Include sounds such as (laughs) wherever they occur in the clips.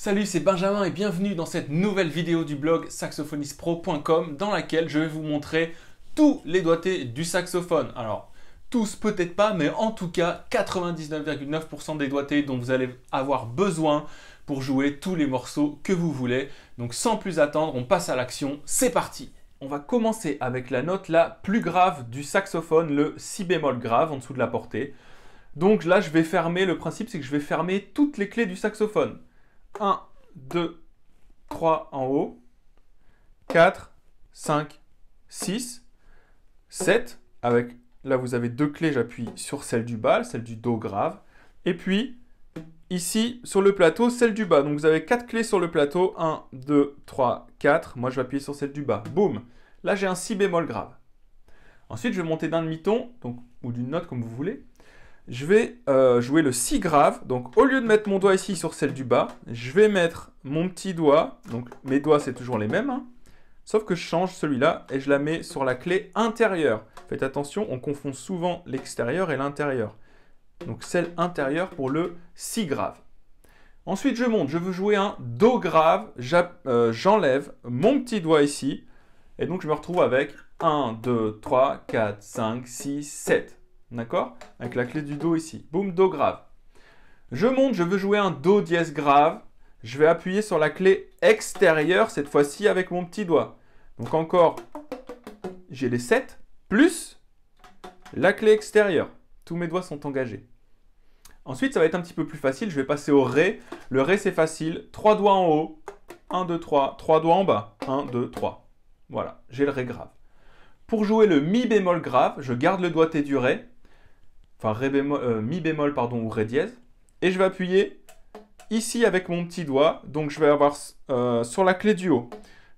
Salut, c'est Benjamin et bienvenue dans cette nouvelle vidéo du blog saxophonistpro.com dans laquelle je vais vous montrer tous les doigtés du saxophone. Alors, tous peut-être pas, mais en tout cas 99,9% des doigtés dont vous allez avoir besoin pour jouer tous les morceaux que vous voulez. Donc sans plus attendre, on passe à l'action, c'est parti on va commencer avec la note la plus grave du saxophone, le si bémol grave en dessous de la portée. Donc là, je vais fermer, le principe c'est que je vais fermer toutes les clés du saxophone. 1, 2, 3 en haut, 4, 5, 6, 7, avec, là vous avez deux clés, j'appuie sur celle du bas, celle du Do grave, et puis ici sur le plateau, celle du bas. Donc vous avez quatre clés sur le plateau, 1, 2, 3, 4, moi je vais appuyer sur celle du bas, boum Là j'ai un Si bémol grave. Ensuite je vais monter d'un demi-ton, ou d'une note comme vous voulez, je vais euh, jouer le si grave. Donc au lieu de mettre mon doigt ici sur celle du bas, je vais mettre mon petit doigt. Donc mes doigts, c'est toujours les mêmes. Hein. Sauf que je change celui-là et je la mets sur la clé intérieure. Faites attention, on confond souvent l'extérieur et l'intérieur. Donc celle intérieure pour le si grave. Ensuite, je monte. Je veux jouer un do grave. Euh, j'enlève mon petit doigt ici. Et donc, je me retrouve avec 1, 2, 3, 4, 5, 6, 7. D'accord Avec la clé du Do ici. Boum, Do grave. Je monte, je veux jouer un Do dièse grave. Je vais appuyer sur la clé extérieure, cette fois-ci avec mon petit doigt. Donc encore, j'ai les 7, plus la clé extérieure. Tous mes doigts sont engagés. Ensuite, ça va être un petit peu plus facile. Je vais passer au Ré. Le Ré, c'est facile. 3 doigts en haut. 1, 2, 3. 3 doigts en bas. 1, 2, 3. Voilà, j'ai le Ré grave. Pour jouer le Mi bémol grave, je garde le doigté du Ré enfin euh, mi bémol pardon, ou ré dièse, et je vais appuyer ici avec mon petit doigt, donc je vais avoir euh, sur la clé du haut.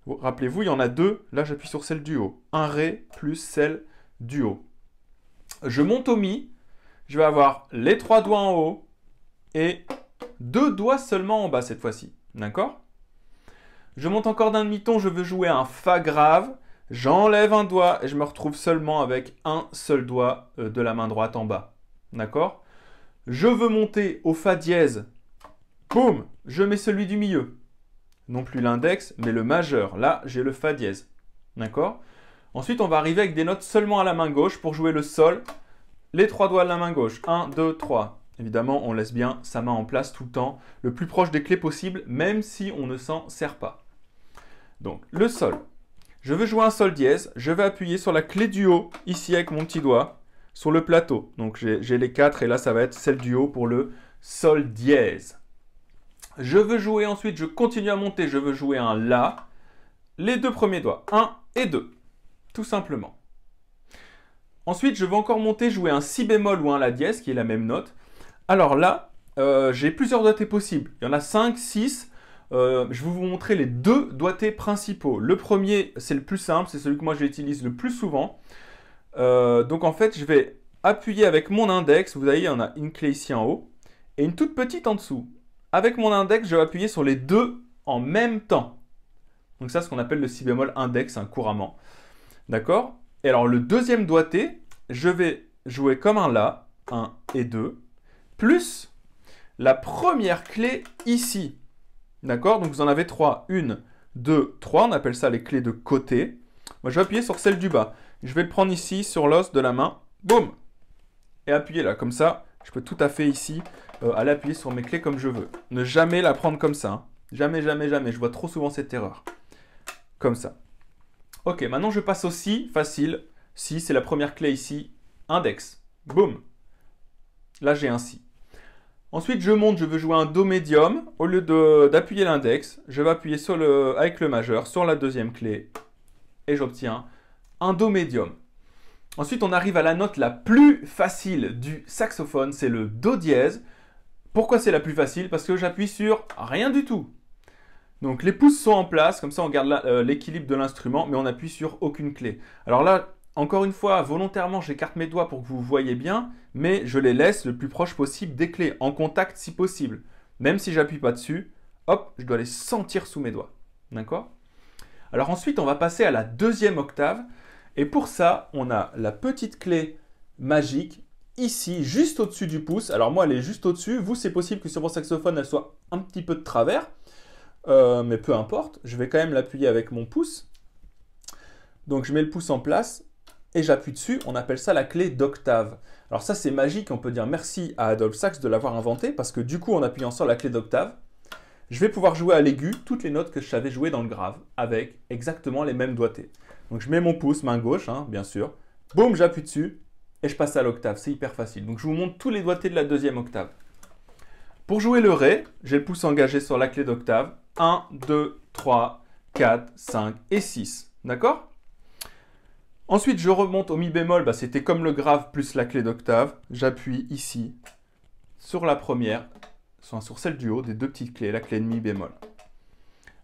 Rappelez-vous, il y en a deux, là j'appuie sur celle du haut. Un ré plus celle du haut. Je monte au mi, je vais avoir les trois doigts en haut et deux doigts seulement en bas cette fois-ci, d'accord Je monte encore d'un demi-ton, je veux jouer un fa grave, j'enlève un doigt et je me retrouve seulement avec un seul doigt euh, de la main droite en bas. D'accord Je veux monter au Fa dièse. Boum Je mets celui du milieu. Non plus l'index, mais le majeur. Là, j'ai le Fa dièse. D'accord Ensuite, on va arriver avec des notes seulement à la main gauche pour jouer le Sol. Les trois doigts de la main gauche. 1, 2, 3. Évidemment, on laisse bien sa main en place tout le temps, le plus proche des clés possible, même si on ne s'en sert pas. Donc, le Sol. Je veux jouer un Sol dièse, je vais appuyer sur la clé du haut, ici avec mon petit doigt sur le plateau. Donc j'ai les quatre et là ça va être celle du haut pour le sol dièse. Je veux jouer ensuite, je continue à monter, je veux jouer un La. Les deux premiers doigts, 1 et 2, tout simplement. Ensuite, je veux encore monter, jouer un Si bémol ou un La dièse, qui est la même note. Alors là, euh, j'ai plusieurs doigtés possibles. Il y en a 5, 6. Euh, je vais vous montrer les deux doigtés principaux. Le premier, c'est le plus simple, c'est celui que moi j'utilise le plus souvent. Euh, donc en fait, je vais appuyer avec mon index. Vous voyez, il y en a une clé ici en haut et une toute petite en dessous. Avec mon index, je vais appuyer sur les deux en même temps. Donc ça, c'est ce qu'on appelle le si bémol index hein, couramment. D'accord Et alors le deuxième doigté, je vais jouer comme un La, 1 et 2, plus la première clé ici. D'accord Donc vous en avez 3, Une, 2, 3, On appelle ça les clés de côté. Moi, je vais appuyer sur celle du bas je vais le prendre ici sur l'os de la main, boum, et appuyer là, comme ça, je peux tout à fait ici euh, aller appuyer sur mes clés comme je veux. Ne jamais la prendre comme ça, hein. jamais, jamais, jamais, je vois trop souvent cette erreur, comme ça. Ok, maintenant je passe aussi, facile, si c'est la première clé ici, index, boum, là j'ai un si. Ensuite, je monte, je veux jouer un Do médium. Au lieu d'appuyer l'index, je vais appuyer sur le, avec le majeur sur la deuxième clé et j'obtiens un Do médium. Ensuite, on arrive à la note la plus facile du saxophone, c'est le Do dièse. Pourquoi c'est la plus facile Parce que j'appuie sur rien du tout. Donc les pouces sont en place, comme ça on garde euh, l'équilibre de l'instrument, mais on n'appuie sur aucune clé. Alors là, encore une fois, volontairement, j'écarte mes doigts pour que vous voyez bien, mais je les laisse le plus proche possible des clés, en contact si possible. Même si j'appuie pas dessus, hop, je dois les sentir sous mes doigts. D'accord Alors ensuite, on va passer à la deuxième octave. Et pour ça, on a la petite clé magique ici, juste au-dessus du pouce. Alors moi, elle est juste au-dessus. Vous, c'est possible que sur mon saxophone, elle soit un petit peu de travers. Euh, mais peu importe, je vais quand même l'appuyer avec mon pouce. Donc je mets le pouce en place et j'appuie dessus. On appelle ça la clé d'octave. Alors ça, c'est magique. On peut dire merci à Adolf Sax de l'avoir inventé parce que du coup, en appuyant sur la clé d'octave, je vais pouvoir jouer à l'aigu toutes les notes que je savais jouer dans le grave avec exactement les mêmes doigtés. Donc je mets mon pouce, main gauche, hein, bien sûr. Boum, j'appuie dessus et je passe à l'octave. C'est hyper facile. Donc je vous montre tous les doigtés de la deuxième octave. Pour jouer le Ré, j'ai le pouce engagé sur la clé d'octave. 1, 2, 3, 4, 5 et 6. D'accord Ensuite, je remonte au Mi bémol. Bah, c'était comme le grave plus la clé d'octave. J'appuie ici sur la première, sur celle du haut des deux petites clés, la clé de Mi bémol.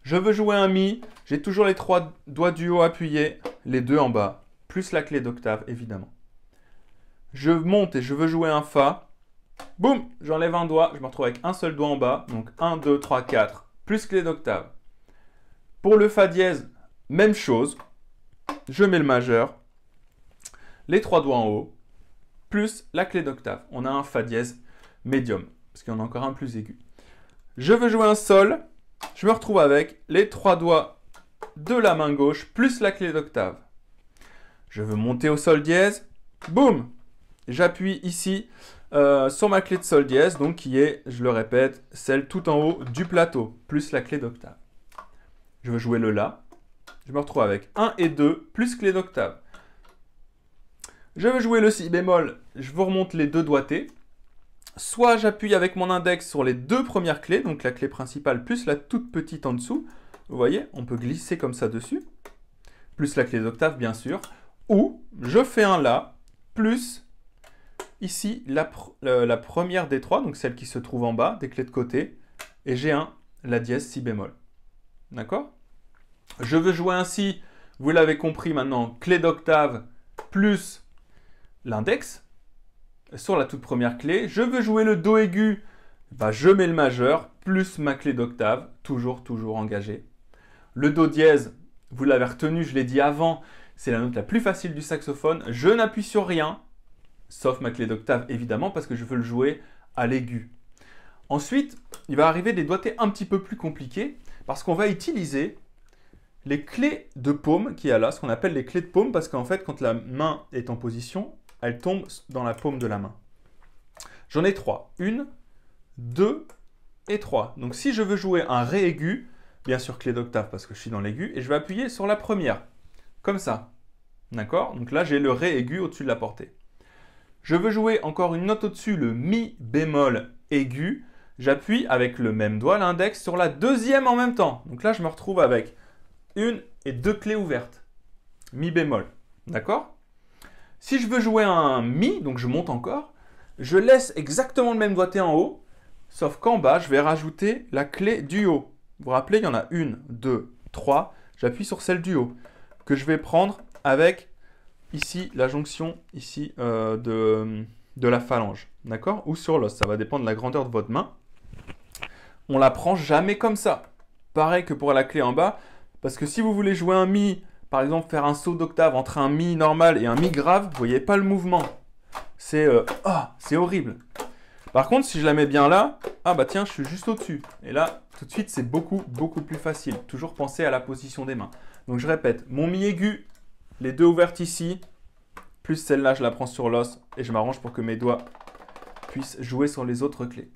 Je veux jouer un Mi. J'ai toujours les trois doigts du haut appuyés, les deux en bas, plus la clé d'octave, évidemment. Je monte et je veux jouer un Fa. Boum J'enlève un doigt, je me retrouve avec un seul doigt en bas. Donc 1, 2, 3, 4, plus clé d'octave. Pour le Fa dièse, même chose. Je mets le majeur, les trois doigts en haut, plus la clé d'octave. On a un Fa dièse médium, parce qu'il y en a encore un plus aigu. Je veux jouer un Sol je me retrouve avec les trois doigts de la main gauche plus la clé d'octave. Je veux monter au sol dièse. Boum J'appuie ici euh, sur ma clé de sol dièse, donc qui est, je le répète, celle tout en haut du plateau, plus la clé d'octave. Je veux jouer le La. Je me retrouve avec 1 et 2, plus clé d'octave. Je veux jouer le Si bémol, je vous remonte les deux doigtés. Soit j'appuie avec mon index sur les deux premières clés, donc la clé principale plus la toute petite en dessous. Vous voyez, on peut glisser comme ça dessus. Plus la clé d'octave, bien sûr. Ou je fais un La, plus ici la, première des trois, donc celle qui se trouve en bas, des clés de côté. Et j'ai un La dièse Si bémol. D'accord Je veux jouer ainsi, vous l'avez compris maintenant, clé d'octave plus l'index sur la toute première clé. Je veux jouer le Do aigu, bah, je mets le majeur, plus ma clé d'octave, toujours, toujours engagée. Le Do dièse, vous l'avez retenu, je l'ai dit avant, c'est la note la plus facile du saxophone. Je n'appuie sur rien, sauf ma clé d'octave évidemment, parce que je veux le jouer à l'aigu. Ensuite, il va arriver des doigtés un petit peu plus compliqués, parce qu'on va utiliser les clés de paume qui y a là, ce qu'on appelle les clés de paume, parce qu'en fait, quand la main est en position, elle tombe dans la paume de la main. J'en ai trois. Une, deux et trois. Donc si je veux jouer un ré aigu, bien sûr clé d'octave parce que je suis dans l'aigu, et je vais appuyer sur la première, comme ça. D'accord Donc là, j'ai le ré aigu au-dessus de la portée. Je veux jouer encore une note au-dessus, le mi bémol aigu. J'appuie avec le même doigt, l'index, sur la deuxième en même temps. Donc là, je me retrouve avec une et deux clés ouvertes. Mi bémol. D'accord si je veux jouer un Mi, donc je monte encore, je laisse exactement le même doigté en haut, sauf qu'en bas, je vais rajouter la clé du haut. Vous vous rappelez, il y en a une, deux, trois. J'appuie sur celle du haut, que je vais prendre avec ici la jonction ici euh, de, de la phalange, d'accord Ou sur l'os, ça va dépendre de la grandeur de votre main. On la prend jamais comme ça. Pareil que pour la clé en bas, parce que si vous voulez jouer un Mi par exemple, faire un saut d'octave entre un mi normal et un mi grave, vous voyez pas le mouvement. C'est euh, ah, c'est horrible. Par contre, si je la mets bien là, ah bah tiens, je suis juste au-dessus. Et là, tout de suite, c'est beaucoup, beaucoup plus facile. Toujours penser à la position des mains. Donc je répète, mon mi aigu, les deux ouvertes ici, plus celle-là, je la prends sur l'os et je m'arrange pour que mes doigts puissent jouer sur les autres clés.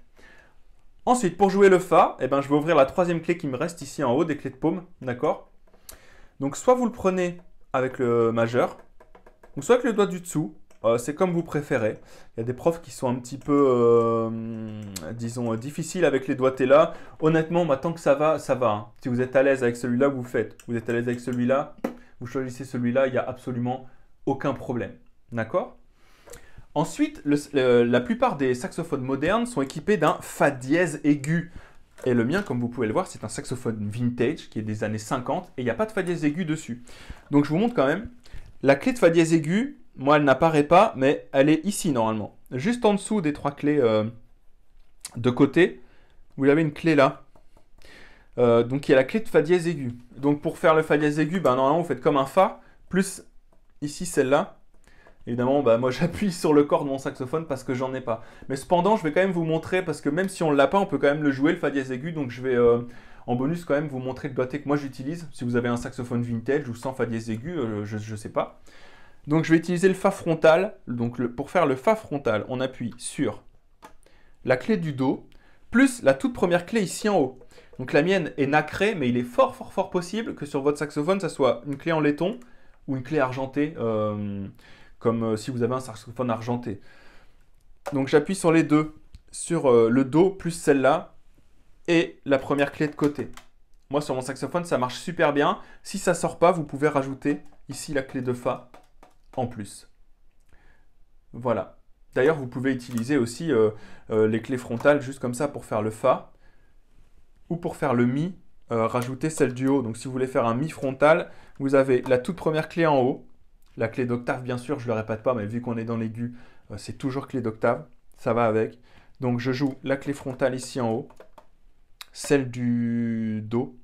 Ensuite, pour jouer le Fa, eh ben, je vais ouvrir la troisième clé qui me reste ici en haut des clés de paume, d'accord donc soit vous le prenez avec le majeur, ou soit avec le doigt du dessous, euh, c'est comme vous préférez. Il y a des profs qui sont un petit peu, euh, disons, euh, difficiles avec les doigts là. Honnêtement, bah, tant que ça va, ça va. Hein. Si vous êtes à l'aise avec celui-là, vous faites. Vous êtes à l'aise avec celui-là, vous choisissez celui-là, il n'y a absolument aucun problème. D'accord Ensuite, la plupart des saxophones modernes sont équipés d'un Fa dièse aigu. Et le mien, comme vous pouvez le voir, c'est un saxophone vintage qui est des années 50 et il n'y a pas de fa dièse aiguë dessus. Donc je vous montre quand même. La clé de fa dièse aiguë, moi, elle n'apparaît pas, mais elle est ici normalement. Juste en dessous des trois clés euh, de côté, vous avez une clé là. Euh, donc il y a la clé de fa dièse aiguë. Donc pour faire le fa dièse aiguë, ben, normalement vous faites comme un fa, plus ici celle-là, Évidemment, bah, moi (laughs) j'appuie sur le corps de mon saxophone parce que j'en ai pas. Mais cependant, je vais quand même vous montrer, parce que même si on ne l'a pas, on peut quand même le jouer, le fa dièse aigu. Donc je vais euh, en bonus quand même vous montrer le doigté que moi j'utilise. Si vous avez un saxophone vintage ou sans fa dièse aigu, euh, je ne sais pas. Donc je vais utiliser le fa frontal. Donc pour faire le fa frontal, on appuie sur la clé du do, plus la toute première clé ici en haut. Donc la mienne est nacrée, mais il est fort fort fort possible que sur votre saxophone, ça soit une clé en laiton ou une clé argentée. Euh, comme euh, si vous avez un saxophone argenté. Donc j'appuie sur les deux, sur euh, le Do plus celle-là et la première clé de côté. Moi sur mon saxophone ça marche super bien. Si ça sort pas, vous pouvez rajouter ici la clé de Fa en plus. Voilà. D'ailleurs vous pouvez utiliser aussi euh, les clés frontales juste comme ça pour faire le Fa ou pour faire le Mi, rajouter celle du haut. Donc si vous voulez faire un Mi frontal, vous avez la toute première clé en haut, la clé d'octave, bien sûr, je ne le répète pas, mais vu qu'on est dans l'aigu, euh, c'est toujours clé d'octave. Ça va avec. Donc je joue la clé frontale ici en haut, celle du Do,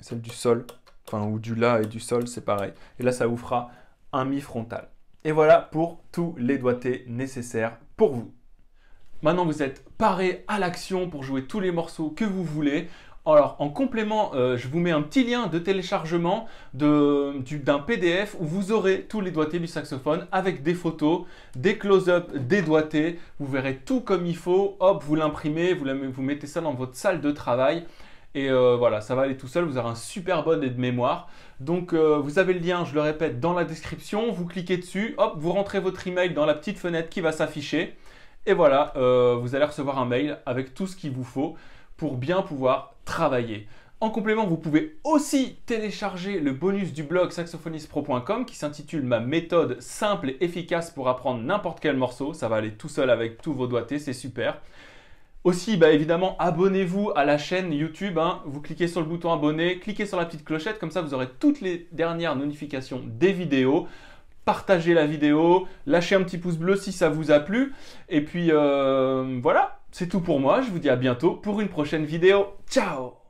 celle du Sol, enfin ou du La et du Sol, c'est pareil. Et là, ça vous fera un Mi frontal. Et voilà pour tous les doigtés nécessaires pour vous. Maintenant, vous êtes paré à l'action pour jouer tous les morceaux que vous voulez. Alors, en complément, euh, je vous mets un petit lien de téléchargement d'un PDF où vous aurez tous les doigtés du saxophone avec des photos, des close-up, des doigtés. Vous verrez tout comme il faut. Hop, vous l'imprimez, vous, mettez ça dans votre salle de travail. Et euh, voilà, ça va aller tout seul. Vous aurez un super bon de mémoire. Donc, euh, vous avez le lien, je le répète, dans la description. Vous cliquez dessus. Hop, vous rentrez votre email dans la petite fenêtre qui va s'afficher. Et voilà, vous allez recevoir un mail avec tout ce qu'il vous faut pour bien pouvoir travailler. En complément, vous pouvez aussi télécharger le bonus du blog saxophonistpro.com qui s'intitule Ma méthode simple et efficace pour apprendre n'importe quel morceau. Ça va aller tout seul avec tous vos doigtés, c'est super. Aussi, bah évidemment, abonnez-vous à la chaîne YouTube. Hein. Vous cliquez sur le bouton abonner, cliquez sur la petite clochette, comme ça vous aurez toutes les dernières notifications des vidéos partagez la vidéo, lâchez un petit pouce bleu si ça vous a plu. Et puis euh, voilà, c'est tout pour moi. Je vous dis à bientôt pour une prochaine vidéo. Ciao